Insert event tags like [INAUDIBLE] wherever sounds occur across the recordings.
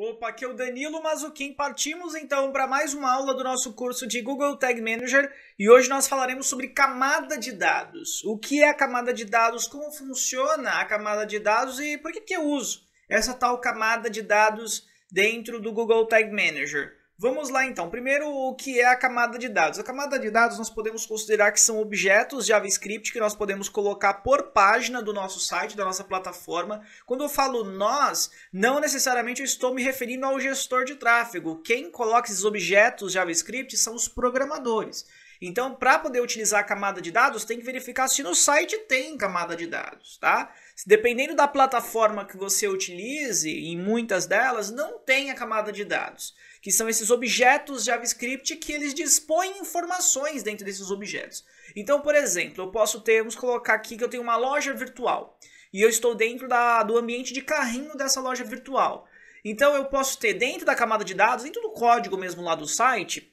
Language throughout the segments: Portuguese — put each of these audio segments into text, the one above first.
Opa, aqui é o Danilo Mazuquim. Partimos então para mais uma aula do nosso curso de Google Tag Manager e hoje nós falaremos sobre camada de dados. O que é a camada de dados, como funciona a camada de dados e por que, que eu uso essa tal camada de dados dentro do Google Tag Manager. Vamos lá então. Primeiro, o que é a camada de dados? A camada de dados nós podemos considerar que são objetos JavaScript que nós podemos colocar por página do nosso site, da nossa plataforma. Quando eu falo nós, não necessariamente eu estou me referindo ao gestor de tráfego. Quem coloca esses objetos JavaScript são os programadores. Então, para poder utilizar a camada de dados, tem que verificar se no site tem camada de dados, tá? Dependendo da plataforma que você utilize, em muitas delas, não tem a camada de dados que são esses objetos JavaScript que eles dispõem informações dentro desses objetos. Então, por exemplo, eu posso ter, vamos colocar aqui que eu tenho uma loja virtual e eu estou dentro da, do ambiente de carrinho dessa loja virtual. Então, eu posso ter dentro da camada de dados, dentro do código mesmo lá do site,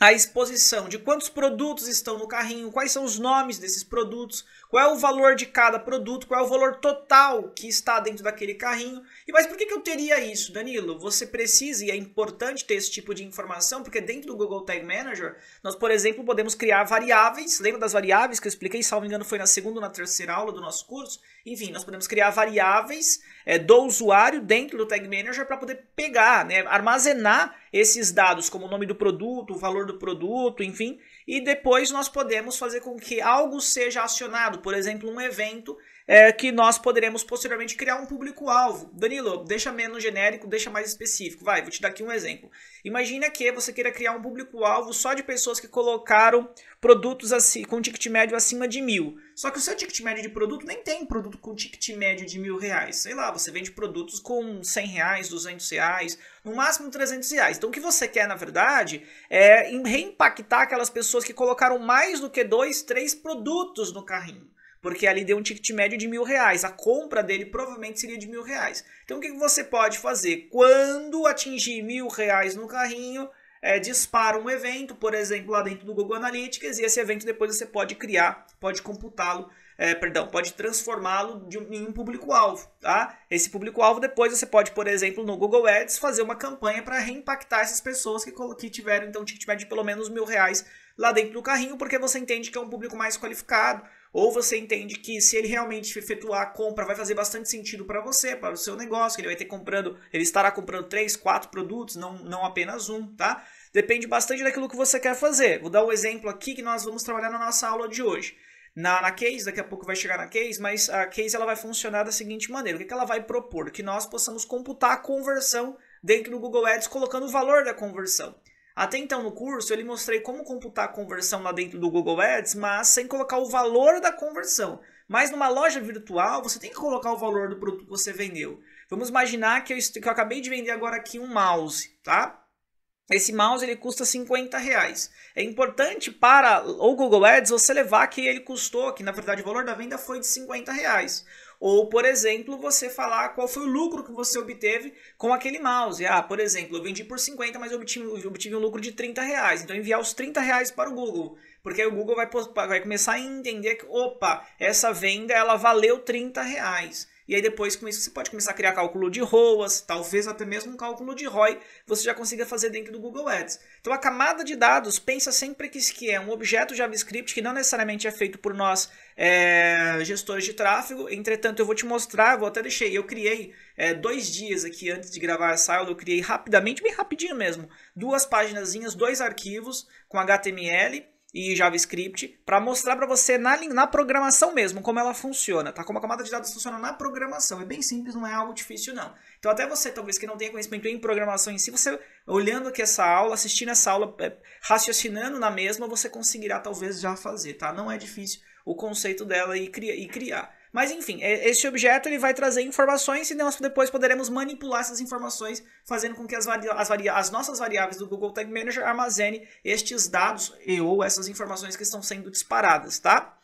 a exposição de quantos produtos estão no carrinho, quais são os nomes desses produtos, qual é o valor de cada produto, qual é o valor total que está dentro daquele carrinho. E mas por que, que eu teria isso, Danilo? Você precisa e é importante ter esse tipo de informação, porque dentro do Google Tag Manager, nós, por exemplo, podemos criar variáveis. Lembra das variáveis que eu expliquei? me engano, foi na segunda ou na terceira aula do nosso curso. Enfim, nós podemos criar variáveis é, do usuário dentro do Tag Manager para poder pegar, né, armazenar esses dados, como o nome do produto, o valor do produto, enfim, e depois nós podemos fazer com que algo seja acionado, por exemplo, um evento é, que nós poderemos posteriormente criar um público-alvo. Danilo, deixa menos genérico, deixa mais específico. Vai, vou te dar aqui um exemplo. Imagina que você queira criar um público-alvo só de pessoas que colocaram produtos assim, com ticket médio acima de mil. Só que o seu ticket médio de produto nem tem produto com ticket médio de mil reais. Sei lá, você vende produtos com 100 reais, 200 reais, no máximo 300 reais. Então o que você quer, na verdade, é reimpactar aquelas pessoas que colocaram mais do que dois, três produtos no carrinho. Porque ali deu um ticket médio de mil reais. A compra dele provavelmente seria de mil reais. Então o que você pode fazer? Quando atingir mil reais no carrinho, é, dispara um evento, por exemplo, lá dentro do Google Analytics, e esse evento depois você pode criar, pode computá-lo, é, perdão, pode transformá-lo em um público-alvo. Tá? Esse público-alvo depois você pode, por exemplo, no Google Ads, fazer uma campanha para reimpactar essas pessoas que, que tiveram então um ticket médio de pelo menos mil reais lá dentro do carrinho, porque você entende que é um público mais qualificado, ou você entende que se ele realmente efetuar a compra, vai fazer bastante sentido para você, para o seu negócio, que ele vai ter comprando, ele estará comprando três, quatro produtos, não, não apenas um, tá? Depende bastante daquilo que você quer fazer. Vou dar um exemplo aqui que nós vamos trabalhar na nossa aula de hoje. Na, na case, daqui a pouco vai chegar na case, mas a case ela vai funcionar da seguinte maneira: o que, que ela vai propor? Que nós possamos computar a conversão dentro do Google Ads colocando o valor da conversão. Até então, no curso, eu lhe mostrei como computar a conversão lá dentro do Google Ads, mas sem colocar o valor da conversão. Mas numa loja virtual, você tem que colocar o valor do produto que você vendeu. Vamos imaginar que eu, que eu acabei de vender agora aqui um mouse, tá? Esse mouse ele custa 50 reais. É importante para o Google Ads você levar que ele custou, que na verdade o valor da venda foi de 50 reais. Ou, por exemplo, você falar qual foi o lucro que você obteve com aquele mouse. Ah, por exemplo, eu vendi por 50, mas eu obtive, obtive um lucro de 30 reais. Então enviar os 30 reais para o Google. Porque aí o Google vai, vai começar a entender que, opa, essa venda ela valeu 30 reais. E aí depois com isso você pode começar a criar cálculo de ROAS, talvez até mesmo um cálculo de ROI você já consiga fazer dentro do Google Ads. Então a camada de dados pensa sempre que isso é um objeto JavaScript que não necessariamente é feito por nós é, gestores de tráfego. Entretanto eu vou te mostrar, vou até deixei, eu criei é, dois dias aqui antes de gravar a sala, eu criei rapidamente, bem rapidinho mesmo, duas paginazinhas, dois arquivos com HTML e JavaScript para mostrar para você na, na programação mesmo como ela funciona, tá? Como a camada de dados funciona na programação. É bem simples, não é algo difícil não. Então até você talvez que não tenha conhecimento em programação em si, você olhando aqui essa aula, assistindo essa aula, é, raciocinando na mesma, você conseguirá talvez já fazer, tá? Não é difícil o conceito dela e, cria, e criar. Mas enfim, é, esse objeto ele vai trazer informações e nós depois poderemos manipular essas informações, fazendo com que as, as, as nossas variáveis do Google Tag Manager armazene estes dados e ou essas informações que estão sendo disparadas, tá?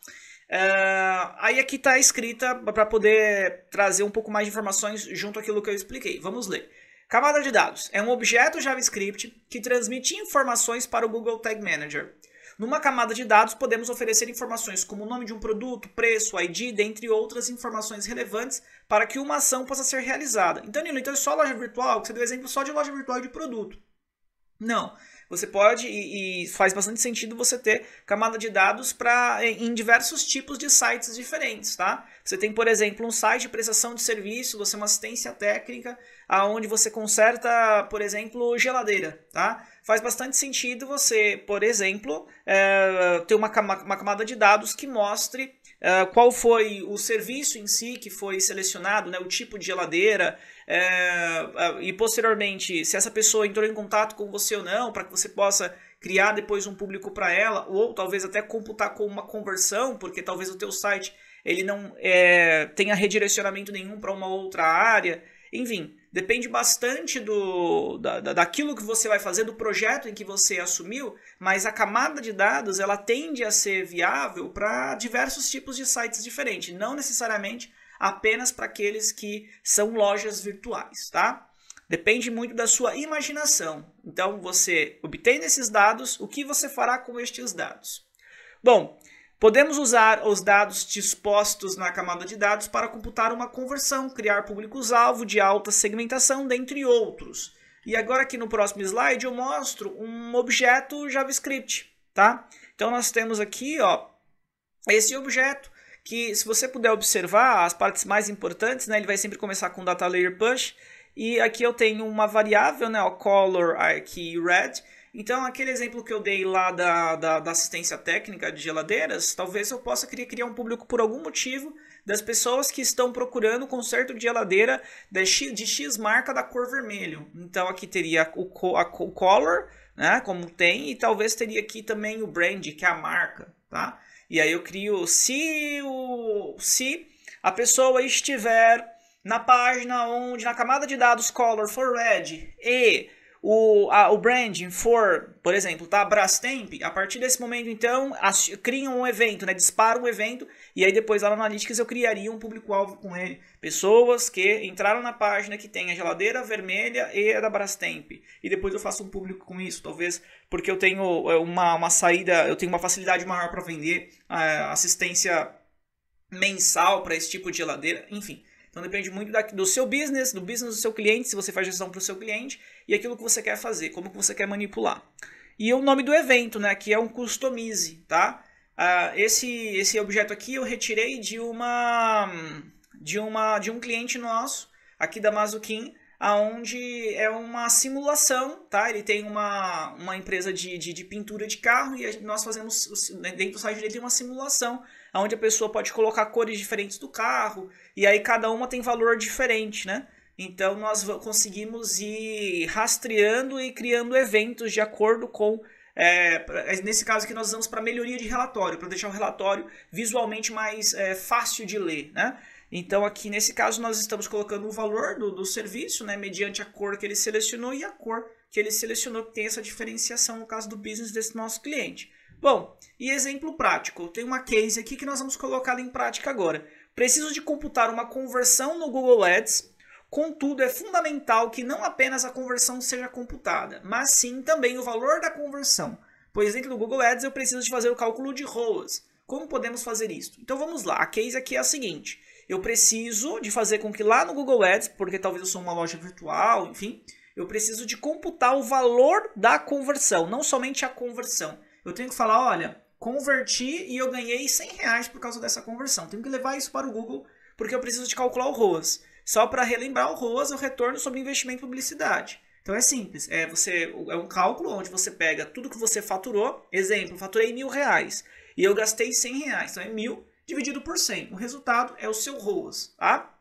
Uh, aí aqui está escrita para poder trazer um pouco mais de informações junto àquilo que eu expliquei. Vamos ler. Camada de dados é um objeto JavaScript que transmite informações para o Google Tag Manager. Numa camada de dados, podemos oferecer informações como o nome de um produto, preço, ID, dentre outras informações relevantes para que uma ação possa ser realizada. Então, Nilo, então é só loja virtual? Você deu exemplo só de loja virtual e de produto. Não. Você pode, e, e, faz bastante sentido você ter camada de dados pra, é, em, diversos tipos de sites diferentes, tá? Você tem, por exemplo, um site de prestação de serviço, você é uma assistência técnica, aonde você conserta, por exemplo, geladeira, tá? faz bastante sentido você, por exemplo, é, ter uma, uma camada de dados que mostre é, qual foi o serviço em si que foi selecionado, né, o tipo de geladeira, é, e posteriormente se essa pessoa entrou em contato com você ou não, para que você possa criar depois um público para ela, ou talvez até computar com uma conversão, porque talvez o teu site ele não tenha redirecionamento nenhum para uma outra área, enfim. Depende bastante do, da, daquilo que você vai fazer, do projeto em que você assumiu, mas a camada de dados ela tende a ser viável para diversos tipos de sites diferentes, não necessariamente apenas para aqueles que são lojas virtuais, tá? Depende muito da sua imaginação. Então, você obtém esses dados, o que você fará com estes dados? Bom, Podemos usar os dados dispostos na camada de dados para computar uma conversão, criar públicos-alvo de alta segmentação, dentre outros. E agora aqui no próximo slide eu mostro um objeto JavaScript, tá? Então nós temos aqui, ó, esse objeto que se você puder observar as partes mais importantes, né, ele vai sempre começar com data layer push e aqui eu tenho uma variável, né, O color aqui red, então, aquele exemplo que eu dei lá da, da, da assistência técnica de geladeiras, talvez eu possa criar, criar um público por algum motivo das pessoas que estão procurando conserto de geladeira de X, de X marca da cor vermelho. Então, aqui teria o, a, o color, né, como tem, e talvez teria aqui também o brand, que é a marca, tá? E aí eu crio se o se a pessoa estiver na página onde na camada de dados color for red e o, a, o branding for, por exemplo, tá? Brastemp, a partir desse momento, então, as, um evento, né? Dispara um evento, e aí depois lá no Analytics eu criaria um público-alvo com ele. Pessoas que entraram na página que tem a geladeira vermelha e a da Brastemp. E depois eu faço um público com isso, talvez porque eu tenho é, uma, uma saída, eu tenho uma facilidade maior para vender é, assistência mensal para esse tipo de geladeira, enfim. Então depende muito da, do seu business, do business do seu cliente, se você faz gestão para o seu cliente, e aquilo que você quer fazer, como que você quer manipular. E o nome do evento, né, que é um customize, tá? Uh, esse, esse objeto aqui eu retirei de uma de uma de um cliente nosso aqui da Mazukin, aonde é uma simulação, tá? Ele tem uma, uma empresa de, de, de pintura de carro e nós fazemos, né, dentro do site dele tem uma simulação onde a pessoa pode colocar cores diferentes do carro, e aí cada uma tem valor diferente, né? Então nós conseguimos ir rastreando e criando eventos de acordo com. É, é nesse caso aqui, nós usamos para melhoria de relatório, para deixar o relatório visualmente mais é, fácil de ler, né? Então, aqui nesse caso, nós estamos colocando o valor do, do serviço, né, mediante a cor que ele selecionou e a cor que ele selecionou, que tem essa diferenciação no caso do business desse nosso cliente. Bom, e exemplo prático. Tem uma case aqui que nós vamos colocar em prática agora. Preciso de computar uma conversão no Google Ads. Contudo, é fundamental que não apenas a conversão seja computada, mas sim também o valor da conversão. Pois dentro do Google Ads eu preciso de fazer o cálculo de ROAS. Como podemos fazer isso? Então vamos lá. A case aqui é a seguinte. Eu preciso de fazer com que lá no Google Ads, porque talvez eu sou uma loja virtual, enfim, eu preciso de computar o valor da conversão, não somente a conversão eu tenho que falar, olha, converti e eu ganhei 100 reais por causa dessa conversão. Tenho que levar isso para o Google porque eu preciso de calcular o ROAS. Só para relembrar o ROAS, o retorno sobre investimento em publicidade. Então é simples, é você é um cálculo onde você pega tudo que você faturou, exemplo, faturei mil reais e eu gastei 100 reais, então é mil dividido por 100. O resultado é o seu ROAS, tá?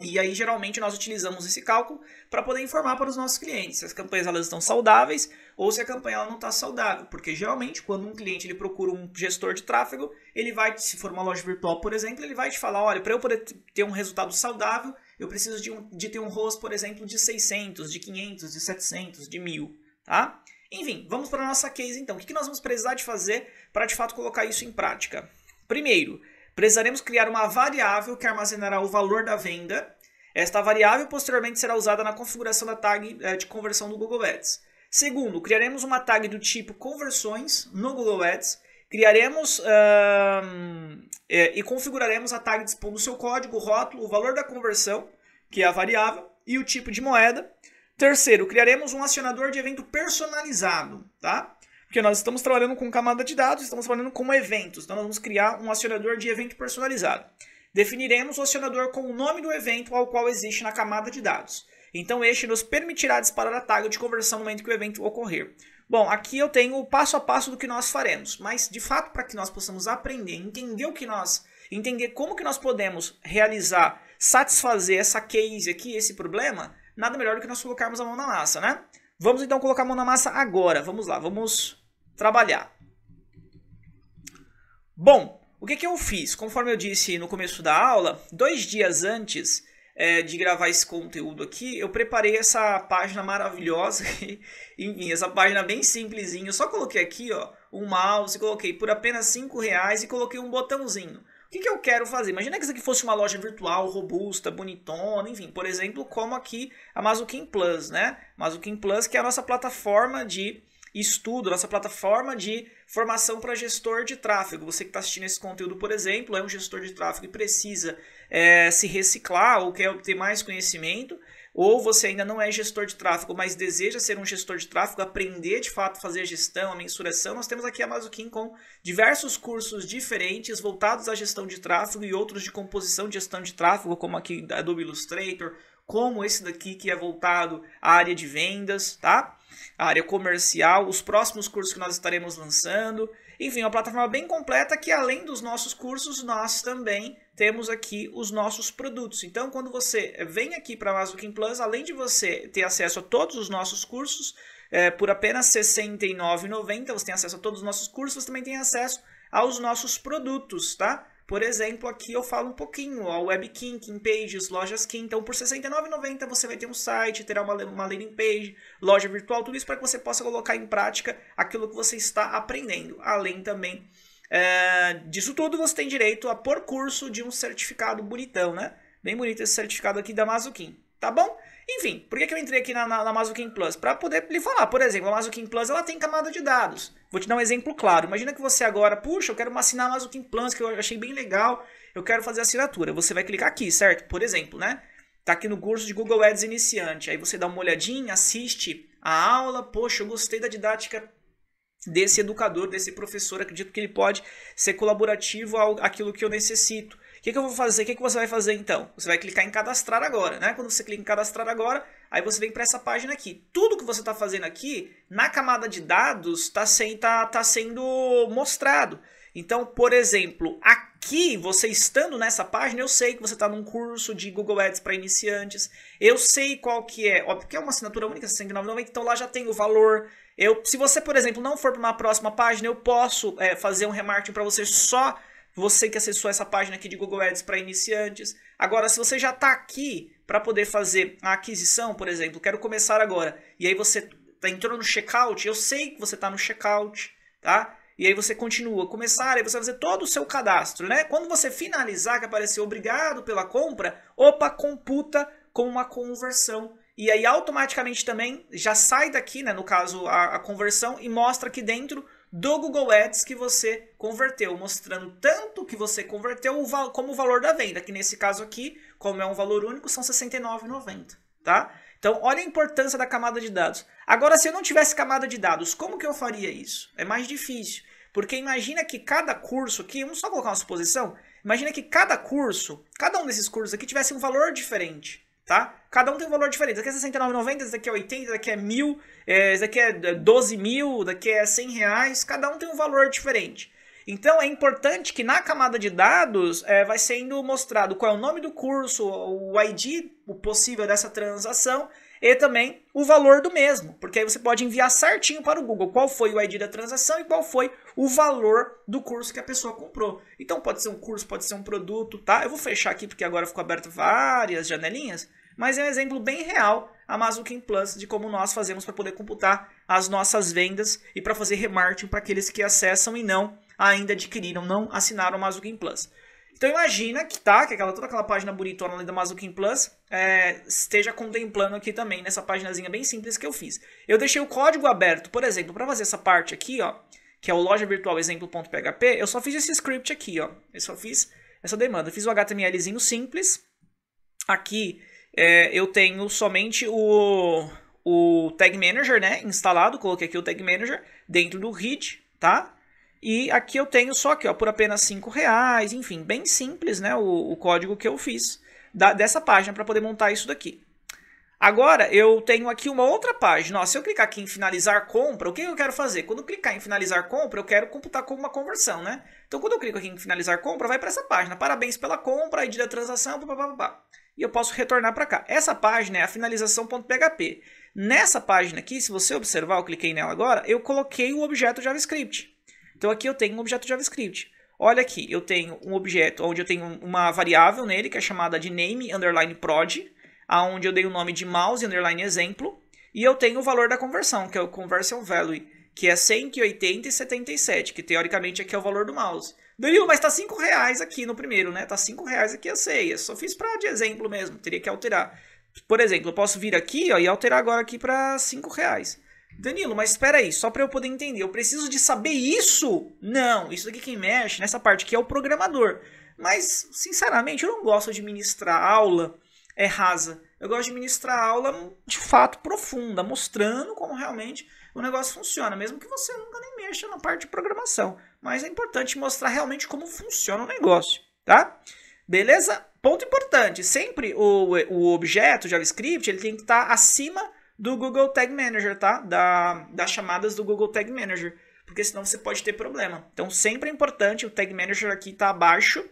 E aí, geralmente, nós utilizamos esse cálculo para poder informar para os nossos clientes se as campanhas elas estão saudáveis ou se a campanha não está saudável, porque geralmente quando um cliente ele procura um gestor de tráfego, ele vai, se for uma loja virtual, por exemplo, ele vai te falar, olha, para eu poder ter um resultado saudável, eu preciso de, um, de ter um ROS, por exemplo, de 600, de 500, de 700, de 1000, tá? Enfim, vamos para a nossa case então. O que nós vamos precisar de fazer para de fato colocar isso em prática? Primeiro, precisaremos criar uma variável que armazenará o valor da venda. Esta variável posteriormente será usada na configuração da tag eh, de conversão do Google Ads. Segundo, criaremos uma tag do tipo conversões no Google Ads. Criaremos um, é, e configuraremos a tag dispondo o seu código, o rótulo, o valor da conversão, que é a variável, e o tipo de moeda. Terceiro, criaremos um acionador de evento personalizado, tá? Porque nós estamos trabalhando com camada de dados, estamos trabalhando com eventos, então nós vamos criar um acionador de evento personalizado. Definiremos o acionador com o nome do evento ao qual existe na camada de dados. Então este nos permitirá disparar a tag de conversão no momento que o evento ocorrer. Bom, aqui eu tenho o passo a passo do que nós faremos, mas de fato para que nós possamos aprender, entender o que nós, entender como que nós podemos realizar, satisfazer essa case aqui, esse problema, nada melhor do que nós colocarmos a mão na massa, né? Vamos então colocar a mão na massa agora. Vamos lá, vamos trabalhar. Bom, o que, que eu fiz? Conforme eu disse no começo da aula, dois dias antes é, de gravar esse conteúdo aqui, eu preparei essa página maravilhosa. [LAUGHS] Enfim, essa página bem simplesinha. Eu só coloquei aqui, ó, um mouse, coloquei por apenas 5 reais e coloquei um botãozinho. O que, que, eu quero fazer? Imagina que isso aqui fosse uma loja virtual, robusta, bonitona, enfim, por exemplo, como aqui a Mazukin Plus, né? Mazukin Plus, que é a nossa plataforma de estudo, nossa plataforma de formação para gestor de tráfego. Você que está assistindo esse conteúdo, por exemplo, é um gestor de tráfego e precisa é, se reciclar ou quer obter mais conhecimento, ou você ainda não é gestor de tráfego, mas deseja ser um gestor de tráfego, aprender de fato a fazer a gestão, a mensuração, nós temos aqui a Mazukin com diversos cursos diferentes voltados à gestão de tráfego e outros de composição de gestão de tráfego, como aqui da Adobe Illustrator, como esse daqui que é voltado à área de vendas, tá? a área comercial, os próximos cursos que nós estaremos lançando. Enfim, é uma plataforma bem completa que além dos nossos cursos, nós também temos aqui os nossos produtos. Então, quando você vem aqui para a Mazukin Plus, além de você ter acesso a todos os nossos cursos, é, por apenas R$ 69,90, você tem acesso a todos os nossos cursos, você também tem acesso aos nossos produtos, tá? Por exemplo, aqui eu falo um pouquinho, ó, WebKink, Pages, Lojas Kim. Então, por R$ 69,90 você vai ter um site, terá uma, uma landing page, loja virtual, tudo isso para que você possa colocar em prática aquilo que você está aprendendo. Além também é, disso tudo, você tem direito a, por curso, de um certificado bonitão, né? Bem bonito esse certificado aqui da Mazukin, tá bom? Enfim, por que, que eu entrei aqui na, na, na Mazukin Plus? Para poder lhe falar, por exemplo, a Mazukin Plus ela tem camada de dados. Vou te dar um exemplo claro. Imagina que você agora, puxa, eu quero assinar mais o Kim Plans, que eu achei bem legal, eu quero fazer a assinatura. Você vai clicar aqui, certo? Por exemplo, né? Tá aqui no curso de Google Ads iniciante. Aí você dá uma olhadinha, assiste a aula, poxa, eu gostei da didática desse educador, desse professor, acredito que ele pode ser colaborativo ao aquilo que eu necessito. O que, que eu vou fazer? O que, que você vai fazer então? Você vai clicar em cadastrar agora, né? Quando você clica em cadastrar agora, Aí você vem para essa página aqui. Tudo que você está fazendo aqui, na camada de dados, está tá, tá sendo mostrado. Então, por exemplo, aqui, você estando nessa página, eu sei que você está num curso de Google Ads para iniciantes, eu sei qual que é, óbvio que é uma assinatura única, 199,90, então lá já tem o valor. Eu, se você, por exemplo, não for para uma próxima página, eu posso é, fazer um remarketing para você só você que acessou essa página aqui de Google Ads para iniciantes. Agora, se você já está aqui, para poder fazer a aquisição, por exemplo, quero começar agora. E aí você tá, entrou no checkout, eu sei que você está no checkout, tá? E aí você continua, começar, aí você vai fazer todo o seu cadastro, né? Quando você finalizar, que apareceu obrigado pela compra, opa, computa com uma conversão. E aí automaticamente também já sai daqui, né, no caso, a, a conversão e mostra aqui dentro do Google Ads que você converteu, mostrando tanto que você converteu como o valor da venda, que nesse caso aqui como é um valor único, são R$ 69,90, tá? Então, olha a importância da camada de dados. Agora, se eu não tivesse camada de dados, como que eu faria isso? É mais difícil, porque imagina que cada curso aqui, vamos só colocar uma suposição, imagina que cada curso, cada um desses cursos aqui tivesse um valor diferente, tá? Cada um tem um valor diferente. Esse aqui é 69,90, esse daqui é 80, esse daqui é 1.000, eh, esse daqui é 12 mil, daqui é 100 reais. Cada um tem um valor diferente. Então é importante que na camada de dados é, vai sendo mostrado qual é o nome do curso, o ID o possível dessa transação e também o valor do mesmo, porque aí você pode enviar certinho para o Google qual foi o ID da transação e qual foi o valor do curso que a pessoa comprou. Então pode ser um curso, pode ser um produto, tá? Eu vou fechar aqui porque agora ficou aberto várias janelinhas, mas é um exemplo bem real a Mazukin Plus de como nós fazemos para poder computar as nossas vendas e para fazer remarketing para aqueles que acessam e não ainda adquiriram, não assinaram o Mazukin Plus. Então imagina que tá, que aquela, toda aquela página bonitona ali da Mazukin Plus é, esteja contemplando aqui também nessa paginazinha bem simples que eu fiz. Eu deixei o código aberto, por exemplo, para fazer essa parte aqui, ó, que é o loja virtual exemplo.php, eu só fiz esse script aqui, ó. Eu só fiz essa demanda. Eu fiz o HTMLzinho simples. Aqui é, eu tenho somente o, o tag manager, né, instalado. Coloquei aqui o tag manager dentro do read, tá? E aqui eu tenho só aqui, ó, por apenas 5 reais, enfim, bem simples, né, o, o código que eu fiz da, dessa página para poder montar isso daqui. Agora, eu tenho aqui uma outra página. Ó, se eu clicar aqui em finalizar compra, o que eu quero fazer? Quando eu clicar em finalizar compra, eu quero computar como uma conversão, né? Então, quando eu clico aqui em finalizar compra, vai para essa página. Parabéns pela compra, ID da transação, papapá. E eu posso retornar para cá. Essa página é a finalização.php. Nessa página aqui, se você observar, eu cliquei nela agora, eu coloquei o objeto JavaScript. Então aqui eu tenho um objeto JavaScript. Olha aqui, eu tenho um objeto onde eu tenho uma variável nele que é chamada de name underline prod, aonde eu dei o nome de mouse underline exemplo, e eu tenho o valor da conversão, que é o conversion value, que é 180 e 77, que teoricamente aqui é o valor do mouse. Danilo, mas tá 5 reais aqui no primeiro, né? Tá 5 reais aqui, a ceia. Eu só fiz para de exemplo mesmo, teria que alterar. Por exemplo, eu posso vir aqui ó, e alterar agora aqui para 5 reais. Danilo, mas espera aí, só para eu poder entender, eu preciso de saber isso? Não, isso daqui é quem mexe nessa parte aqui é o programador. Mas, sinceramente, eu não gosto de ministrar aula é rasa. Eu gosto de ministrar aula de fato profunda, mostrando como realmente o negócio funciona, mesmo que você nunca nem mexa na parte de programação. Mas é importante mostrar realmente como funciona o negócio, tá? Beleza? Ponto importante, sempre o, o objeto JavaScript ele tem que estar tá acima do Google Tag Manager, tá? Da, das chamadas do Google Tag Manager, porque senão você pode ter problema. Então sempre é importante o Tag Manager aqui tá abaixo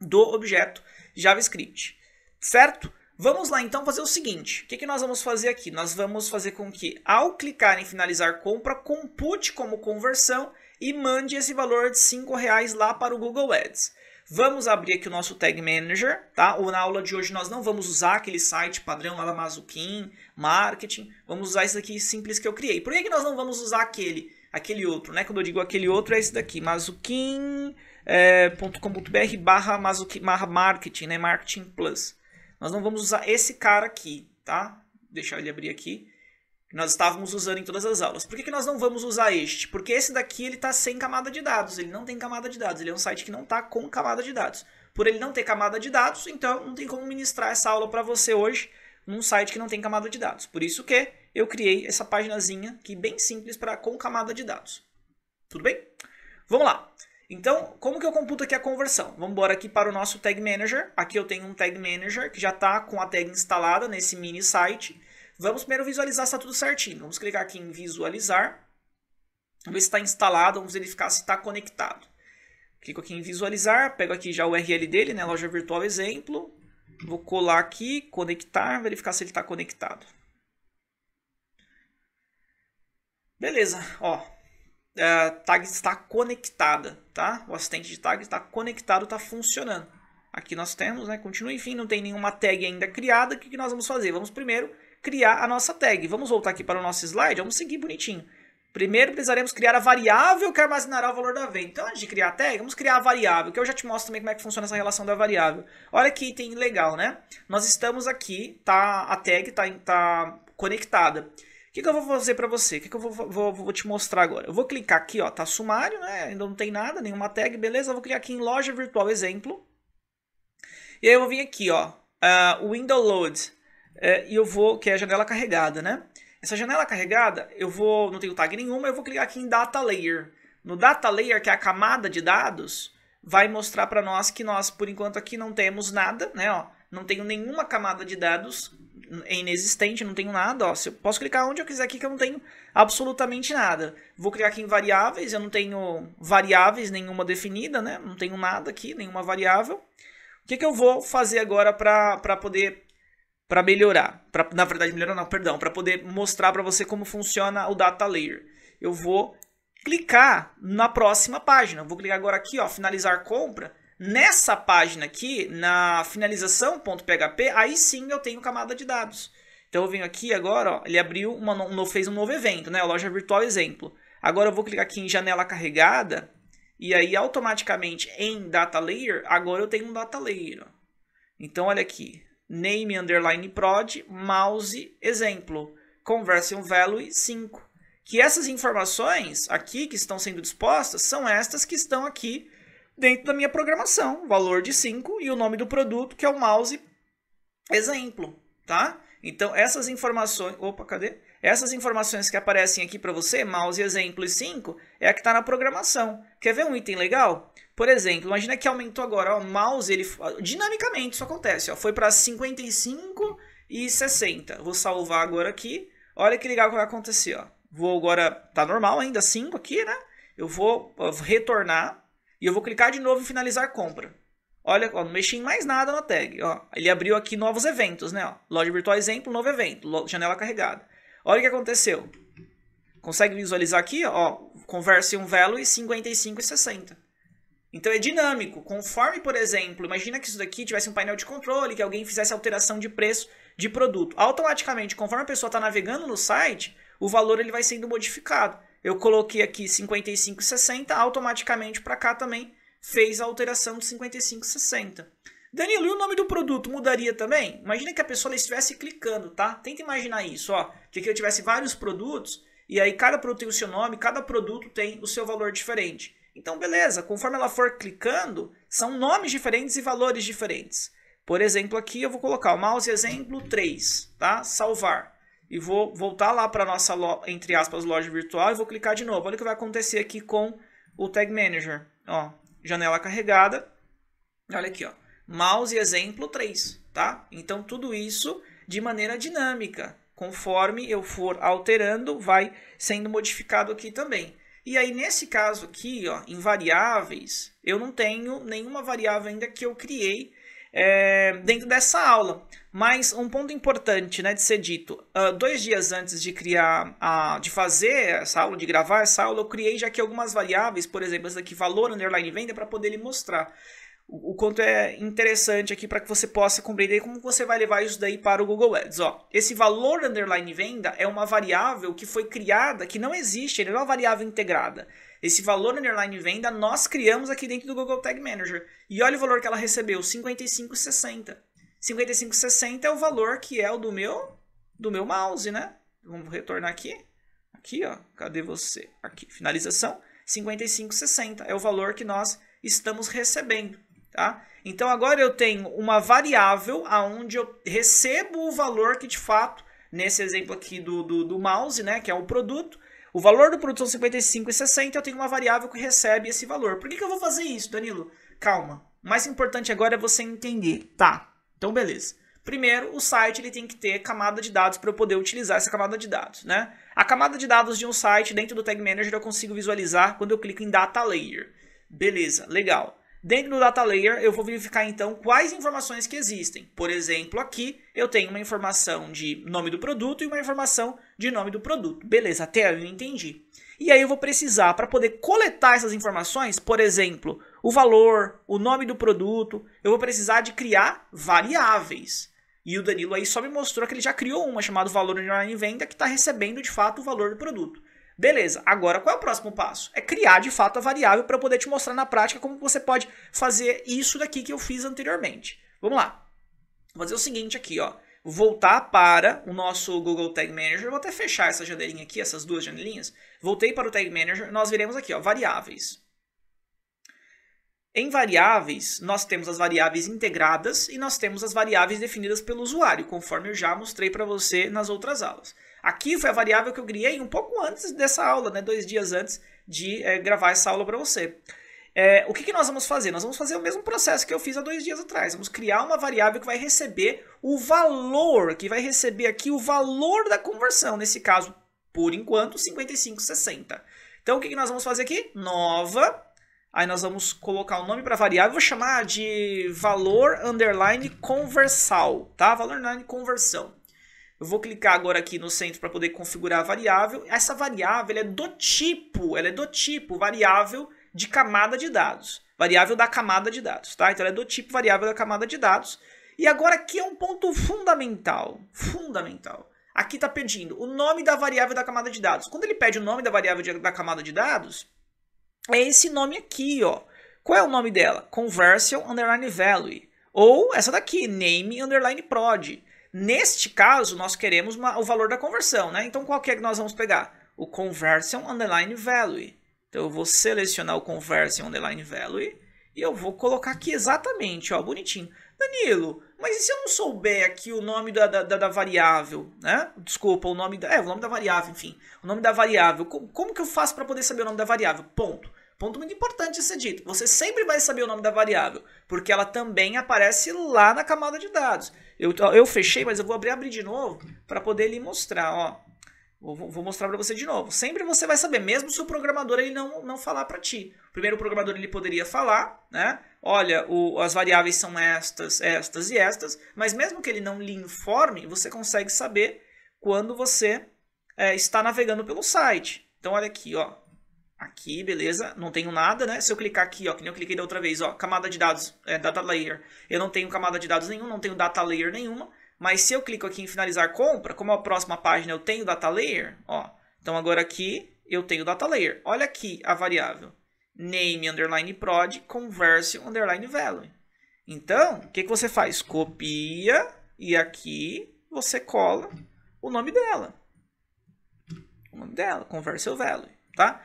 do objeto JavaScript, certo? Vamos lá então fazer o seguinte, o que, que nós vamos fazer aqui? Nós vamos fazer com que ao clicar em finalizar compra, compute como conversão e mande esse valor de R$ reais lá para o Google Ads. Vamos abrir aqui o nosso Tag Manager, tá? Ou na aula de hoje nós não vamos usar aquele site padrão lá da Mazukin, Marketing. Vamos usar esse daqui simples que eu criei. Por que, que nós não vamos usar aquele? Aquele outro, né? Quando eu digo aquele outro é esse daqui, mazukin.com.br é, barra marketing, né? Marketing Plus. Nós não vamos usar esse cara aqui, tá? deixar ele abrir aqui que nós estávamos usando em todas as aulas. Por que, que nós não vamos usar este? Porque esse daqui ele está sem camada de dados, ele não tem camada de dados, ele é um site que não está com camada de dados. Por ele não ter camada de dados, então não tem como ministrar essa aula para você hoje num site que não tem camada de dados. Por isso que eu criei essa paginazinha que bem simples para com camada de dados. Tudo bem? Vamos lá. Então, como que eu computo aqui a conversão? Vamos embora aqui para o nosso Tag Manager. Aqui eu tenho um Tag Manager que já está com a tag instalada nesse mini site. Vamos primeiro visualizar se está tudo certinho. Vamos clicar aqui em visualizar. Vamos ver se está instalado, vamos verificar se está conectado. Clico aqui em visualizar, pego aqui já o URL dele, né, loja virtual exemplo. Vou colar aqui, conectar, verificar se ele está conectado. Beleza, ó. É, tag está conectada, tá? O assistente de tag está conectado, está funcionando. Aqui nós temos, né? Continua, enfim, não tem nenhuma tag ainda criada. O que, que nós vamos fazer? Vamos primeiro criar a nossa tag. Vamos voltar aqui para o nosso slide, vamos seguir bonitinho. Primeiro precisaremos criar a variável que armazenará o valor da venda. Então, antes de criar a tag, vamos criar a variável, que eu já te mostro também como é que funciona essa relação da variável. Olha que item legal, né? Nós estamos aqui, tá, a tag está tá conectada. O que, que, eu vou fazer para você? O que, que eu vou, vou, vou, te mostrar agora? Eu vou clicar aqui, ó, tá sumário, né? Ainda não tem nada, nenhuma tag, beleza? Eu vou criar aqui em loja virtual exemplo. E aí eu vou vir aqui, ó, uh, window load é, e eu vou, que é a janela carregada, né? Essa janela carregada, eu vou, não tenho tag nenhuma, eu vou clicar aqui em Data Layer. No Data Layer, que é a camada de dados, vai mostrar para nós que nós, por enquanto, aqui não temos nada, né? Ó, não tenho nenhuma camada de dados, é inexistente, não tenho nada. Ó, eu posso clicar onde eu quiser aqui que eu não tenho absolutamente nada. Vou clicar aqui em variáveis, eu não tenho variáveis nenhuma definida, né? Não tenho nada aqui, nenhuma variável. O que, que eu vou fazer agora para poder para melhorar, pra, na verdade melhorar não, perdão, para poder mostrar para você como funciona o data layer. Eu vou clicar na próxima página. Vou clicar agora aqui, ó, finalizar compra. Nessa página aqui, na finalização.php, aí sim eu tenho camada de dados. Então eu venho aqui agora, ó, ele abriu uma, um, fez um novo evento, né? Loja virtual exemplo. Agora eu vou clicar aqui em janela carregada e aí automaticamente em data layer, agora eu tenho um data layer. Então olha aqui, name underline prod, mouse, exemplo, conversion value 5. Que essas informações aqui que estão sendo dispostas são estas que estão aqui dentro da minha programação, valor de 5 e o nome do produto, que é o mouse exemplo, tá? Então essas informações, opa, cadê? Essas informações que aparecem aqui para você, mouse exemplo e 5, é a que está na programação. Quer ver um item legal? Por exemplo, imagina que aumentou agora, ó, o mouse, ele dinamicamente isso acontece, ó, foi para 55 e 60. Vou salvar agora aqui. Olha que legal que vai acontecer, ó. Vou agora, tá normal ainda 5 aqui, né? Eu vou retornar e eu vou clicar de novo em finalizar compra. Olha, ó, não mexi em mais nada na tag, ó. Ele abriu aqui novos eventos, né, ó. Loja virtual exemplo, novo evento, janela carregada. Olha o que aconteceu. Consegue visualizar aqui, ó, converse um value 55 e 60. Então é dinâmico. Conforme, por exemplo, imagina que isso daqui tivesse um painel de controle, que alguém fizesse alteração de preço de produto. Automaticamente, conforme a pessoa está navegando no site, o valor ele vai sendo modificado. Eu coloquei aqui 55,60, automaticamente para cá também fez a alteração de 55,60. Danilo, e o nome do produto mudaria também? Imagina que a pessoa estivesse clicando, tá? Tenta imaginar isso, ó. Que aqui eu tivesse vários produtos, e aí cada produto tem o seu nome, cada produto tem o seu valor diferente. Então, beleza, conforme ela for clicando, são nomes diferentes e valores diferentes. Por exemplo, aqui eu vou colocar o mouse exemplo 3, tá? Salvar. E vou voltar lá para a nossa, entre aspas, loja virtual e vou clicar de novo. Olha o que vai acontecer aqui com o Tag Manager. Ó, janela carregada. Olha aqui, ó. Mouse exemplo 3, tá? Então, tudo isso de maneira dinâmica. Conforme eu for alterando, vai sendo modificado aqui também. E aí, nesse caso aqui, ó, em variáveis, eu não tenho nenhuma variável ainda que eu criei é, dentro dessa aula. Mas um ponto importante né, de ser dito, uh, dois dias antes de criar, a, de fazer essa aula, de gravar essa aula, eu criei já aqui algumas variáveis, por exemplo, essa aqui, valor, underline, venda, para poder lhe mostrar o, quanto é interessante aqui para que você possa compreender como você vai levar isso daí para o Google Ads. Ó, esse valor underline venda é uma variável que foi criada, que não existe, ele não é uma variável integrada. Esse valor underline venda nós criamos aqui dentro do Google Tag Manager. E olha o valor que ela recebeu, 55,60. 55,60 é o valor que é o do meu do meu mouse, né? Vamos retornar aqui. Aqui, ó. Cadê você? Aqui, finalização. 55,60 é o valor que nós estamos recebendo. Tá? Então agora eu tenho uma variável aonde eu recebo o valor que de fato, nesse exemplo aqui do, do, do mouse, né, que é o produto, o valor do produto são 55 e 60, eu tenho uma variável que recebe esse valor. Por que, que eu vou fazer isso, Danilo? Calma. O mais importante agora é você entender. Tá, então beleza. Primeiro, o site ele tem que ter camada de dados para eu poder utilizar essa camada de dados, né? A camada de dados de um site dentro do Tag Manager eu consigo visualizar quando eu clico em Data Layer. Beleza, legal. Dentro do data layer, eu vou verificar então quais informações que existem. Por exemplo, aqui eu tenho uma informação de nome do produto e uma informação de nome do produto. Beleza, até aí eu entendi. E aí eu vou precisar, para poder coletar essas informações, por exemplo, o valor, o nome do produto, eu vou precisar de criar variáveis. E o Danilo aí só me mostrou que ele já criou uma chamada valor de online venda que está recebendo de fato o valor do produto. Beleza, agora qual é o próximo passo? É criar de fato a variável para poder te mostrar na prática como você pode fazer isso daqui que eu fiz anteriormente. Vamos lá. Vou fazer o seguinte aqui, ó. voltar para o nosso Google Tag Manager. Vou até fechar essa janelinha aqui, essas duas janelinhas. Voltei para o Tag Manager. Nós viremos aqui, ó, variáveis. Em variáveis, nós temos as variáveis integradas e nós temos as variáveis definidas pelo usuário, conforme eu já mostrei para você nas outras aulas. Aqui foi a variável que eu criei um pouco antes dessa aula, né? dois dias antes de é, gravar essa aula para você. É, o que, que nós vamos fazer? Nós vamos fazer o mesmo processo que eu fiz há dois dias atrás. Vamos criar uma variável que vai receber o valor, que vai receber aqui o valor da conversão, nesse caso, por enquanto, 55,60. Então, o que, que nós vamos fazer aqui? Nova. Aí nós vamos colocar o um nome para a variável, vou chamar de valor underline conversal, tá? Valor underline conversão. Eu vou clicar agora aqui no centro para poder configurar a variável. Essa variável é do tipo, ela é do tipo variável de camada de dados. Variável da camada de dados, tá? Então ela é do tipo variável da camada de dados. E agora aqui é um ponto fundamental, fundamental. Aqui está pedindo o nome da variável da camada de dados. Quando ele pede o nome da variável de, da camada de dados, é esse nome aqui, ó. Qual é o nome dela? Conversion underline value. Ou essa daqui, name underline prod. Neste caso, nós queremos uma, o valor da conversão, né? Então, qual que é que nós vamos pegar? O conversion underline value. Então, eu vou selecionar o conversion underline value e eu vou colocar aqui exatamente, ó, bonitinho. Danilo, mas e se eu não souber aqui o nome da, da, da variável, né? Desculpa, o nome da, é, o nome da variável, enfim. O nome da variável, como, como que eu faço para poder saber o nome da variável? Ponto. Ponto muito importante esse ser dito. Você sempre vai saber o nome da variável, porque ela também aparece lá na camada de dados. Eu, eu fechei, mas eu vou abrir, abrir de novo para poder lhe mostrar. Ó. Vou, vou mostrar para você de novo. Sempre você vai saber, mesmo se o programador ele não, não falar para ti. Primeiro o programador ele poderia falar, né? Olha, o, as variáveis são estas, estas e estas, mas mesmo que ele não lhe informe, você consegue saber quando você é, está navegando pelo site. Então olha aqui, ó, Aqui, beleza, não tenho nada, né? Se eu clicar aqui, ó, que nem eu cliquei da outra vez, ó, camada de dados, é, data layer. Eu não tenho camada de dados nenhuma, não tenho data layer nenhuma. Mas se eu clico aqui em finalizar compra, como a próxima página eu tenho data layer, ó. Então agora aqui eu tenho data layer. Olha aqui a variável. Name underline prod, converse underline value. Então, o que, que você faz? Copia e aqui você cola o nome dela. O nome dela, converse value, tá?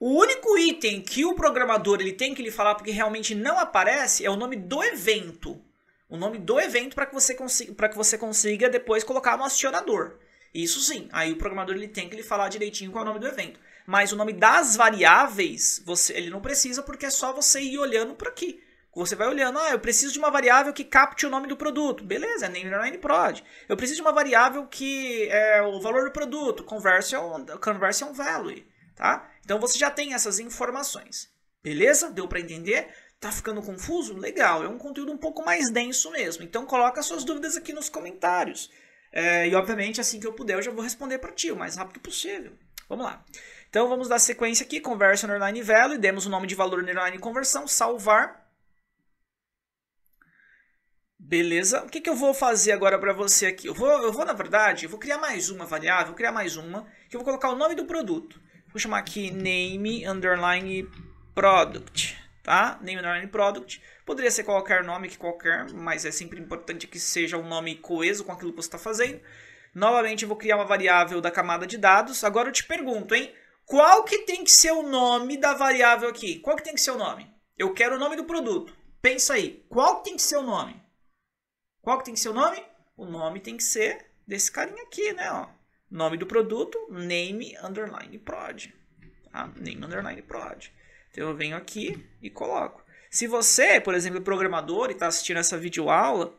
O único item que o programador ele tem que lhe falar porque realmente não aparece é o nome do evento. O nome do evento para que você consiga para que você consiga depois colocar no acionador. Isso sim, aí o programador ele tem que lhe falar direitinho qual é o nome do evento. Mas o nome das variáveis, você ele não precisa porque é só você ir olhando por aqui. Você vai olhando, ah, eu preciso de uma variável que capte o nome do produto. Beleza, é name prod. Eu preciso de uma variável que é o valor do produto, conversion, é conversion é value, tá? Então você já tem essas informações. Beleza? Deu para entender? Tá ficando confuso? Legal, é um conteúdo um pouco mais denso mesmo. Então coloca suas dúvidas aqui nos comentários. É, e obviamente, assim que eu puder, eu já vou responder para ti o mais rápido possível. Vamos lá. Então vamos dar sequência aqui, conversion underline value, demos o nome de valor underline conversão, salvar. Beleza? O que, que eu vou fazer agora para você aqui? Eu vou, eu vou, na verdade, eu vou criar mais uma variável, vou criar mais uma, que eu vou colocar o nome do produto. Vou chamar aqui name underline product, tá? Name underline product. Poderia ser qualquer nome que qualquer, mas é sempre importante que seja um nome coeso com aquilo que você está fazendo. Novamente, eu vou criar uma variável da camada de dados. Agora eu te pergunto, hein? Qual que tem que ser o nome da variável aqui? Qual que tem que ser o nome? Eu quero o nome do produto. Pensa aí. Qual que tem que ser o nome? Qual que tem que ser o nome? O nome tem que ser desse carinha aqui, né? Ó. Nome do produto, name underline prod. Tá? Name underline prod. Então eu venho aqui e coloco. Se você, por exemplo, é programador e está assistindo essa videoaula,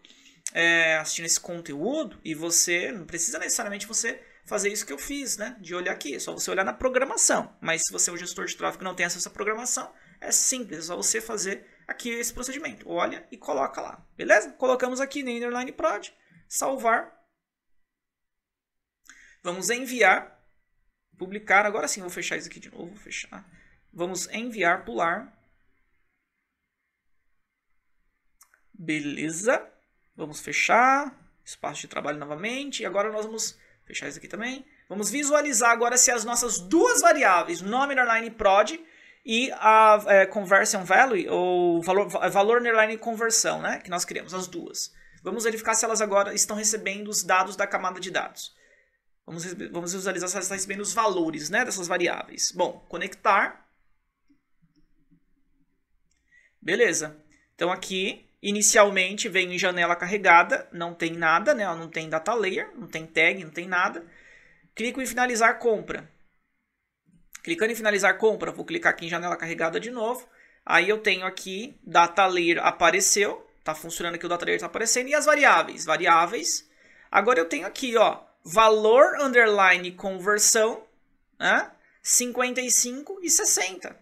é, assistindo esse conteúdo, e você não precisa necessariamente você fazer isso que eu fiz, né? De olhar aqui, é só você olhar na programação. Mas se você é um gestor de tráfego e não tem acesso à programação, é simples, é só você fazer aqui esse procedimento. Olha e coloca lá, beleza? Colocamos aqui na underline prod, salvar, Vamos enviar, publicar. Agora sim, vou fechar isso aqui de novo. Vou fechar. Vamos enviar, pular. Beleza. Vamos fechar. Espaço de trabalho novamente. E agora nós vamos fechar isso aqui também. Vamos visualizar agora se as nossas duas variáveis, nome underline prod e a é, conversion value, ou valor, valor underline conversão, né? Que nós criamos, as duas. Vamos verificar se elas agora estão recebendo os dados da camada de dados. Vamos, vamos visualizar se ela está recebendo os valores né, dessas variáveis. Bom, conectar. Beleza. Então aqui, inicialmente, vem em janela carregada, não tem nada, né? não tem data layer, não tem tag, não tem nada. Clico em finalizar compra. Clicando em finalizar compra, vou clicar aqui em janela carregada de novo. Aí eu tenho aqui, data layer apareceu, tá funcionando aqui o data layer está aparecendo, e as variáveis, variáveis. Agora eu tenho aqui, ó, valor underline conversão, né? 55 e 60.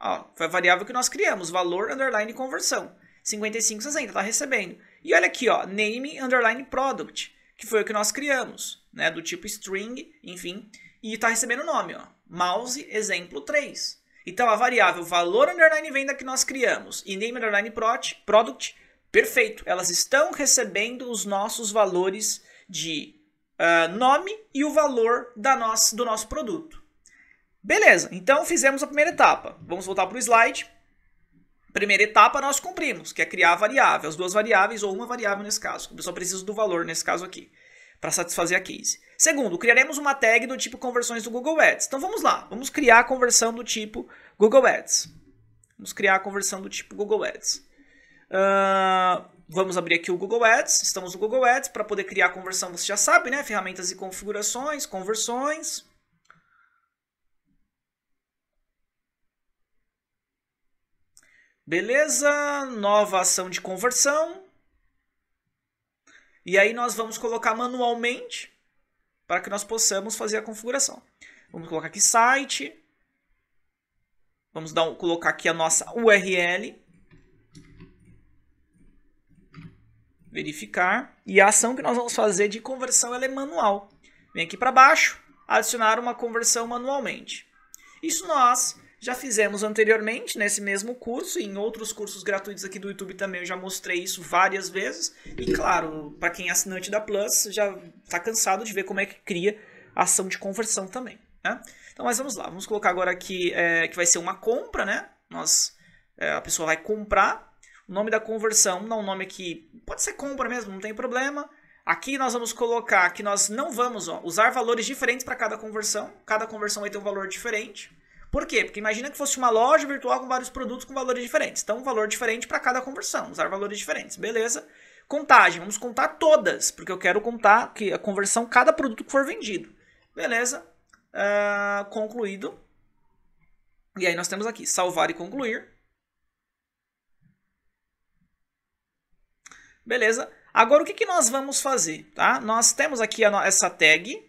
Ó, foi a variável que nós criamos, valor underline conversão. 55 60, tá recebendo. E olha aqui, ó, name underline product, que foi o que nós criamos, né, do tipo string, enfim, e está recebendo o nome, ó, mouse exemplo 3. Então a variável valor underline venda que nós criamos e name underline product, perfeito, elas estão recebendo os nossos valores de ah, nome e o valor da nossa, do nosso produto. Beleza, então fizemos a primeira etapa. Vamos voltar para o slide. Primeira etapa nós cumprimos, que é criar a variável, as duas variáveis ou uma variável nesse caso. Eu só preciso do valor nesse caso aqui, para satisfazer a case. Segundo, criaremos uma tag do tipo conversões do Google Ads. Então vamos lá, vamos criar a conversão do tipo Google Ads. Vamos criar a conversão do tipo Google Ads. Uh, Vamos abrir aqui o Google Ads, estamos no Google Ads, para poder criar a conversão você já sabe, né? Ferramentas e configurações, conversões. Beleza, nova ação de conversão. E aí nós vamos colocar manualmente para que nós possamos fazer a configuração. Vamos colocar aqui site. Vamos dar, colocar aqui a nossa URL. verificar. E a ação que nós vamos fazer de conversão é manual. Vem aqui para baixo, adicionar uma conversão manualmente. Isso nós já fizemos anteriormente nesse mesmo curso e em outros cursos gratuitos aqui do YouTube também eu já mostrei isso várias vezes. E claro, para quem é assinante da Plus já está cansado de ver como é que cria a ação de conversão também. Né? Então, mas vamos lá, vamos colocar agora aqui é, que vai ser uma compra, né? Nós, é, a pessoa vai comprar nome da conversão, não um nome que pode ser compra mesmo, não tem problema. Aqui nós vamos colocar que nós não vamos ó, usar valores diferentes para cada conversão. Cada conversão vai ter um valor diferente. Por quê? Porque imagina que fosse uma loja virtual com vários produtos com valores diferentes. Então, um valor diferente para cada conversão, usar valores diferentes, beleza? Contagem, vamos contar todas, porque eu quero contar que a conversão cada produto que for vendido. Beleza? Uh, concluído. E aí nós temos aqui salvar e concluir. Beleza? Agora o que, que nós vamos fazer, tá? Nós temos aqui a, essa tag,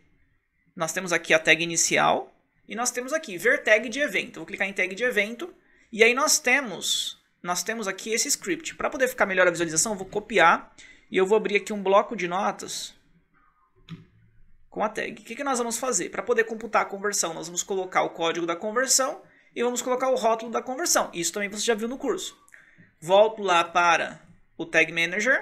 nós temos aqui a tag inicial e nós temos aqui ver tag de evento. Vou clicar em tag de evento e aí nós temos, nós temos aqui esse script. Para poder ficar melhor a visualização, eu vou copiar e eu vou abrir aqui um bloco de notas com a tag. O que, que nós vamos fazer? Para poder computar a conversão, nós vamos colocar o código da conversão e vamos colocar o rótulo da conversão. Isso também você já viu no curso. Volto lá para o Tag Manager.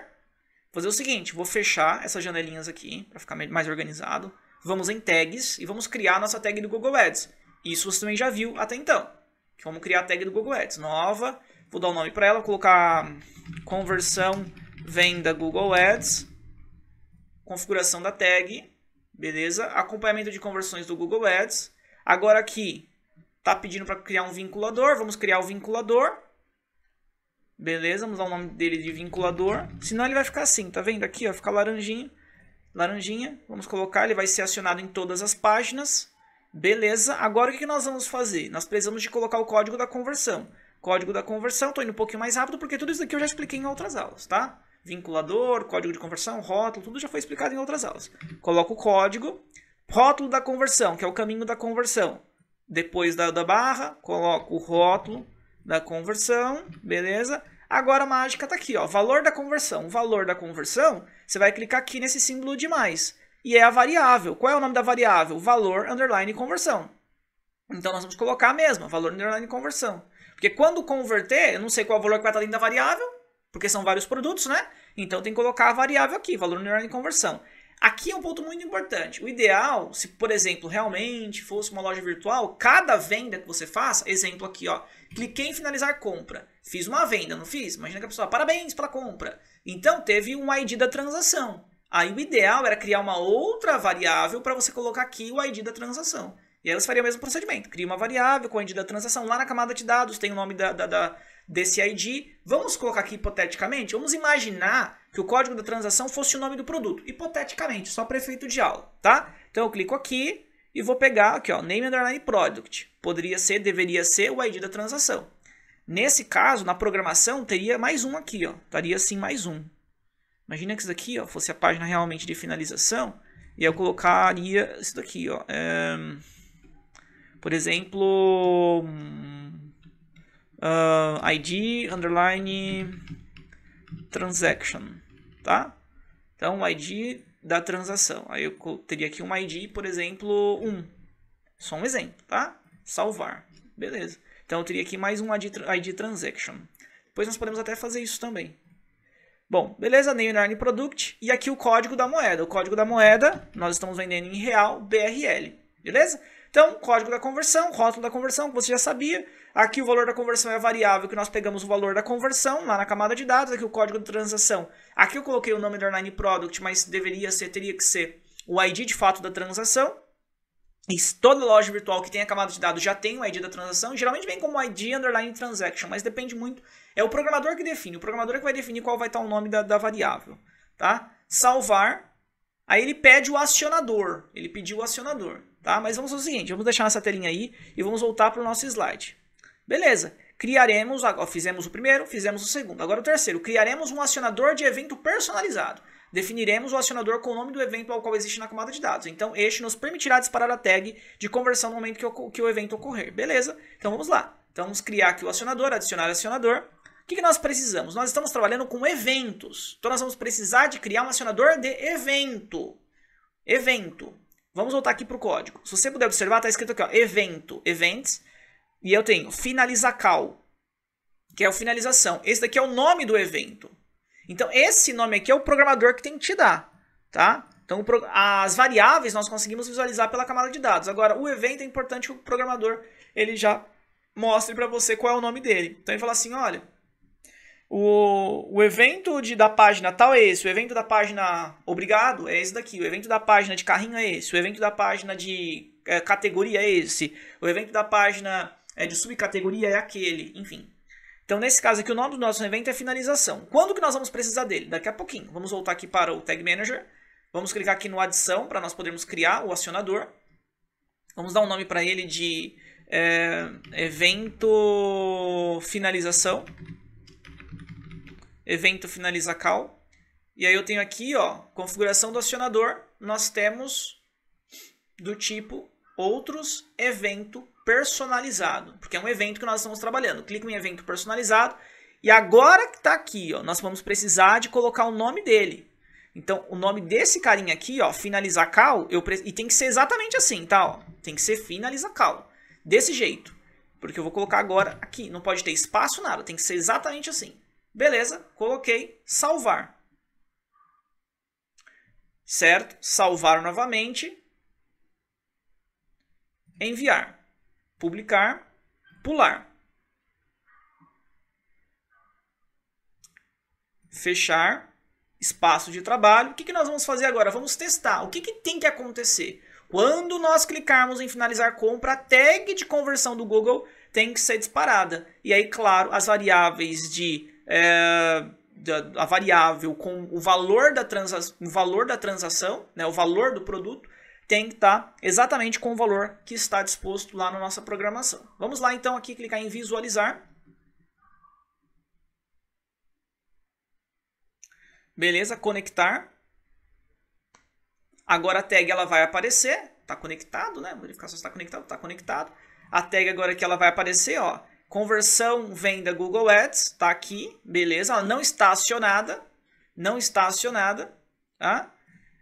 Vou fazer o seguinte, vou fechar essas janelinhas aqui para ficar mais organizado. Vamos em tags e vamos criar a nossa tag do Google Ads. Isso você também já viu até então. Vamos criar a tag do Google Ads. Nova, vou dar o um nome para ela, colocar conversão venda Google Ads, configuração da tag, beleza? Acompanhamento de conversões do Google Ads. Agora aqui tá pedindo para criar um vinculador, vamos criar o vinculador. Beleza, vamos dar o nome dele de vinculador. Senão ele vai ficar assim, tá vendo aqui? Ó, fica laranjinha. Laranjinha, vamos colocar, ele vai ser acionado em todas as páginas. Beleza, agora o que nós vamos fazer? Nós precisamos de colocar o código da conversão. Código da conversão, tô indo um pouquinho mais rápido, porque tudo isso aqui eu já expliquei em outras aulas, tá? Vinculador, código de conversão, rótulo, tudo já foi explicado em outras aulas. Coloco o código, rótulo da conversão, que é o caminho da conversão. Depois da, da barra, coloco o rótulo da conversão, beleza? Agora a mágica está aqui, ó, valor da conversão. O valor da conversão, você vai clicar aqui nesse símbolo de mais. E é a variável. Qual é o nome da variável? Valor underline conversão. Então nós vamos colocar a mesma, valor underline conversão. Porque quando converter, eu não sei qual é o valor que vai estar tá dentro da variável, porque são vários produtos, né? Então tem que colocar a variável aqui, valor underline conversão. Aqui é um ponto muito importante. O ideal, se por exemplo realmente fosse uma loja virtual, cada venda que você faça, exemplo aqui, ó, cliquei em finalizar compra. Fiz uma venda, não fiz? Imagina que a pessoa, parabéns pela compra. Então teve um ID da transação. Aí o ideal era criar uma outra variável para você colocar aqui o ID da transação. E aí elas faria o mesmo procedimento. Cria uma variável com o ID da transação. Lá na camada de dados tem o nome da, da, da, desse ID. Vamos colocar aqui hipoteticamente, vamos imaginar que o código da transação fosse o nome do produto. Hipoteticamente, só para efeito de aula, tá? Então eu clico aqui e vou pegar aqui, ó, name underline product. Poderia ser, deveria ser o ID da transação. Nesse caso, na programação, teria mais um aqui, ó. Estaria assim mais um. Imagina que isso daqui ó, fosse a página realmente de finalização. E eu colocaria isso daqui, ó. É, por exemplo, uh, ID underline transaction, tá? Então, o ID da transação. Aí eu teria aqui um ID, por exemplo, 1. Só um exemplo, tá? Salvar. Beleza. Então eu teria aqui mais um ID, ID Transaction. Depois nós podemos até fazer isso também. Bom, beleza, name line product e aqui o código da moeda. O código da moeda nós estamos vendendo em real BRL, beleza? Então, código da conversão, rótulo da conversão, que você já sabia. Aqui o valor da conversão é a variável que nós pegamos o valor da conversão lá na camada de dados. Aqui o código de transação. Aqui eu coloquei o nome do online product, mas deveria ser, teria que ser o ID de fato da transação toda loja virtual que tem a camada de dados já tem o ID da transação, geralmente vem como ID underline transaction, mas depende muito. É o programador que define, o programador é que vai definir qual vai estar o nome da, da variável. Tá? Salvar, aí ele pede o acionador, ele pediu o acionador. Tá? Mas vamos fazer o seguinte, vamos deixar essa telinha aí e vamos voltar para o nosso slide. Beleza, criaremos, fizemos o primeiro, fizemos o segundo, agora o terceiro, criaremos um acionador de evento personalizado definiremos o acionador com o nome do evento ao qual existe na camada de dados. Então, este nos permitirá disparar a tag de conversão no momento que, que o evento ocorrer. Beleza? Então, vamos lá. Então, vamos criar aqui o acionador, adicionar acionador. O que, que nós precisamos? Nós estamos trabalhando com eventos. Então, nós vamos precisar de criar um acionador de evento. Evento. Vamos voltar aqui para o código. Se você puder observar, está escrito aqui, ó, evento, events, e eu tenho finalizacal, que é a finalização. Esse daqui é o nome do evento. Então, esse nome aqui é o programador que tem que te dar, tá? Então, as variáveis nós conseguimos visualizar pela camada de dados. Agora, o evento é importante que o programador ele já mostre para você qual é o nome dele. Então, ele fala assim, olha, o, o evento de, da página tal é esse, o evento da página obrigado é esse daqui, o evento da página de carrinho é esse, o evento da página de é, categoria é esse, o evento da página é, de subcategoria é aquele, enfim. Então, nesse caso aqui, o nome do nosso evento é finalização. Quando que nós vamos precisar dele? Daqui a pouquinho. Vamos voltar aqui para o Tag Manager. Vamos clicar aqui no adição para nós podermos criar o acionador. Vamos dar um nome para ele de é, evento finalização. Evento finaliza call. E aí eu tenho aqui, ó, configuração do acionador. Nós temos do tipo outros evento personalizado, porque é um evento que nós estamos trabalhando. Clica em evento personalizado e agora que está aqui, ó, nós vamos precisar de colocar o nome dele. Então, o nome desse carinha aqui, ó, finalizar cal, eu pre... e tem que ser exatamente assim, tá? Ó, tem que ser finaliza cal, desse jeito, porque eu vou colocar agora aqui. Não pode ter espaço nada, tem que ser exatamente assim. Beleza? Coloquei, salvar. Certo? Salvar novamente. Enviar publicar, pular. Fechar, espaço de trabalho. O que, que nós vamos fazer agora? Vamos testar. O que, que tem que acontecer? Quando nós clicarmos em finalizar compra, a tag de conversão do Google tem que ser disparada. E aí, claro, as variáveis de. É, da, a variável com o valor da, transa, o valor da transação, né, o valor do produto, tem que estar exatamente com o valor que está disposto lá na nossa programação. Vamos lá então aqui clicar em visualizar. Beleza, conectar. Agora a tag ela vai aparecer, está conectado, né? se está conectado, está conectado. A tag agora que ela vai aparecer, ó, conversão venda Google Ads, está aqui, beleza? Ela não está acionada, não está acionada, tá?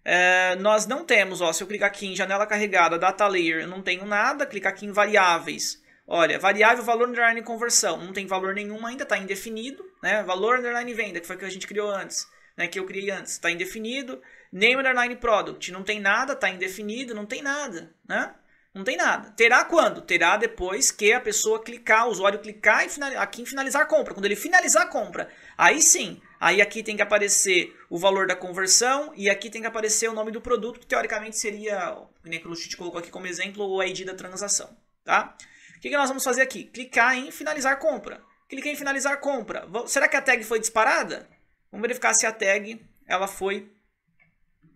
É, nós não temos, ó, se eu clicar aqui em janela carregada, data layer, eu não tenho nada, clicar aqui em variáveis. Olha, variável valor underline conversão, não tem valor nenhum ainda, está indefinido, né? Valor underline venda, que foi o que a gente criou antes, né? Que eu criei antes, está indefinido. Name underline product, não tem nada, está indefinido, não tem nada, né? Não tem nada. Terá quando? Terá depois que a pessoa clicar, o usuário clicar aqui em finalizar a compra. Quando ele finalizar a compra, aí sim, Aí aqui tem que aparecer o valor da conversão e aqui tem que aparecer o nome do produto, que teoricamente seria, que nem que o Lucite colocou aqui como exemplo, o ID da transação, tá? O que, que nós vamos fazer aqui? Clicar em finalizar compra. Cliquei em finalizar compra. Será que a tag foi disparada? Vamos verificar se a tag ela foi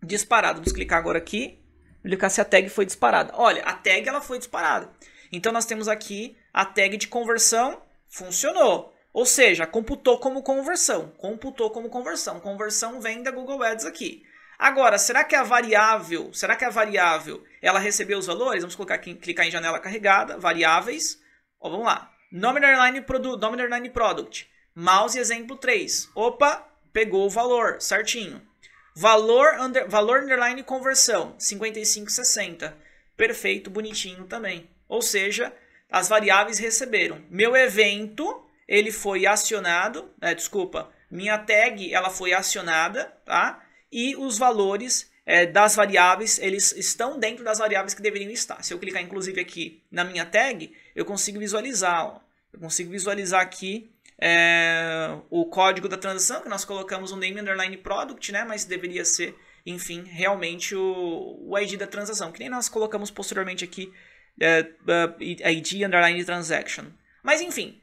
disparada. Vamos clicar agora aqui, verificar se a tag foi disparada. Olha, a tag ela foi disparada. Então nós temos aqui a tag de conversão funcionou. Ou seja, computou como conversão. Computou como conversão. Conversão vem da Google Ads aqui. Agora, será que a variável, será que a variável, ela recebeu os valores? Vamos colocar aqui, clicar em janela carregada, variáveis. Ó, vamos lá. Nominal line product, nominal line product. Mouse exemplo 3. Opa, pegou o valor, certinho. Valor under, valor underline conversão, 5560. Perfeito, bonitinho também. Ou seja, as variáveis receberam. Meu evento ele foi acionado, né, desculpa, minha tag ela foi acionada, tá? E os valores é, das variáveis, eles estão dentro das variáveis que deveriam estar. Se eu clicar, inclusive, aqui na minha tag, eu consigo visualizar, ó. Eu consigo visualizar aqui é, o código da transação, que nós colocamos o um name underline product, né? Mas deveria ser, enfim, realmente o, o ID da transação, que nem nós colocamos posteriormente aqui, é, é ID underline transaction. Mas, enfim,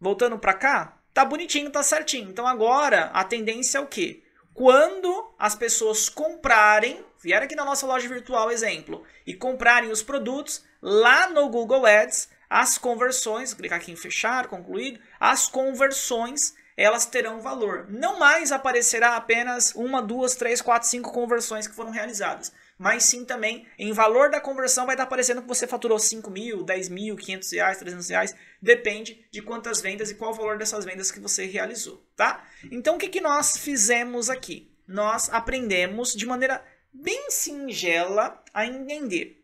voltando para cá, tá bonitinho, tá certinho. Então agora a tendência é o quê? Quando as pessoas comprarem, vieram aqui na nossa loja virtual, exemplo, e comprarem os produtos lá no Google Ads, as conversões, clicar aqui em fechar, concluído, as conversões elas terão valor. Não mais aparecerá apenas uma, duas, três, quatro, cinco conversões que foram realizadas. Mas sim também, em valor da conversão, vai estar aparecendo que você faturou 5 mil, 10 mil, 500 reais, 300 reais. Depende de quantas vendas e qual o valor dessas vendas que você realizou, tá? Então, o que, que nós fizemos aqui? Nós aprendemos de maneira bem singela a entender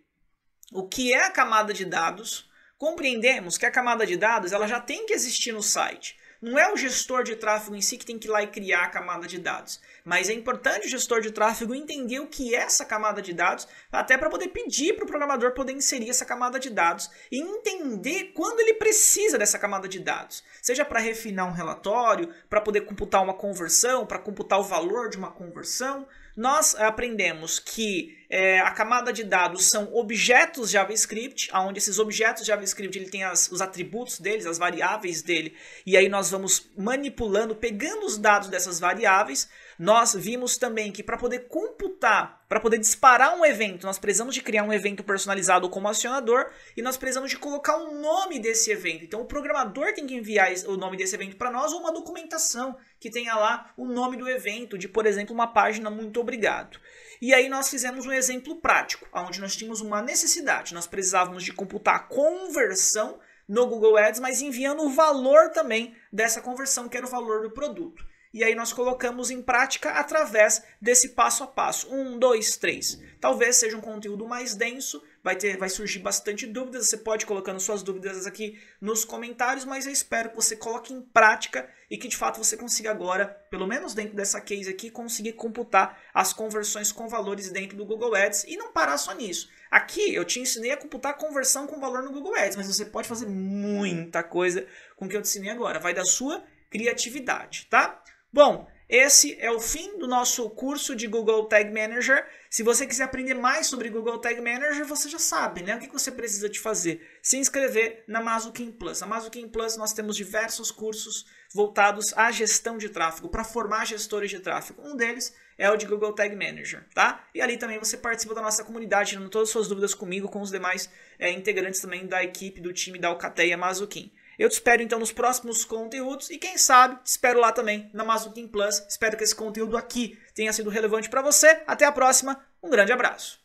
o que é a camada de dados, compreendemos que a camada de dados ela já tem que existir no site. Não é o gestor de tráfego em si que tem que ir lá e criar a camada de dados, mas é importante o gestor de tráfego entender o que é essa camada de dados, até para poder pedir para o programador poder inserir essa camada de dados e entender quando ele precisa dessa camada de dados, seja para refinar um relatório, para poder computar uma conversão, para computar o valor de uma conversão nós aprendemos que é, a camada de dados são objetos JavaScript, onde esses objetos JavaScript ele tem as, os atributos deles, as variáveis dele, e aí nós vamos manipulando, pegando os dados dessas variáveis nós vimos também que para poder computar, para poder disparar um evento, nós precisamos de criar um evento personalizado como acionador e nós precisamos de colocar o nome desse evento. Então o programador tem que enviar o nome desse evento para nós ou uma documentação que tenha lá o nome do evento, de por exemplo uma página muito obrigado. E aí nós fizemos um exemplo prático, onde nós tínhamos uma necessidade, nós precisávamos de computar a conversão no Google Ads, mas enviando o valor também dessa conversão, que era o valor do produto. E aí nós colocamos em prática através desse passo a passo. Um, dois, três. Talvez seja um conteúdo mais denso, vai, ter, vai surgir bastante dúvidas. Você pode colocando suas dúvidas aqui nos comentários, mas eu espero que você coloque em prática e que de fato você consiga agora, pelo menos dentro dessa case aqui, conseguir computar as conversões com valores dentro do Google Ads e não parar só nisso. Aqui eu te ensinei a computar a conversão com valor no Google Ads, mas você pode fazer muita coisa com o que eu te ensinei agora. Vai da sua criatividade, tá? Bom, esse é o fim do nosso curso de Google Tag Manager. Se você quiser aprender mais sobre Google Tag Manager, você já sabe, né? O que você precisa de fazer? Se inscrever na Mazukin Plus. Na Mazukin Plus nós temos diversos cursos voltados à gestão de tráfego, para formar gestores de tráfego. Um deles é o de Google Tag Manager, tá? E ali também você participa da nossa comunidade, tirando todas as suas dúvidas comigo, com os demais é, integrantes também da equipe, do time da Alcateia Mazukin. Eu te espero então nos próximos conteúdos e quem sabe te espero lá também na Mazukin Plus. Espero que esse conteúdo aqui tenha sido relevante para você. Até a próxima, um grande abraço.